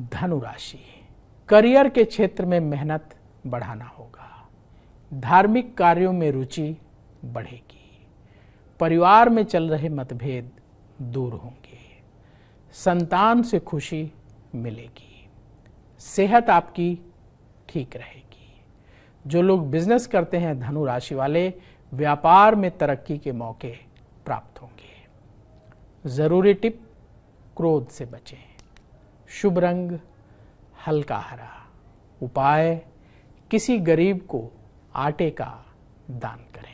धनु राशि करियर के क्षेत्र में मेहनत बढ़ाना होगा धार्मिक कार्यों में रुचि बढ़ेगी परिवार में चल रहे मतभेद दूर होंगे संतान से खुशी मिलेगी सेहत आपकी ठीक रहेगी जो लोग बिजनेस करते हैं धनु राशि वाले व्यापार में तरक्की के मौके प्राप्त होंगे ज़रूरी टिप क्रोध से बचें शुभ रंग हल्का हरा उपाय किसी गरीब को आटे का दान करें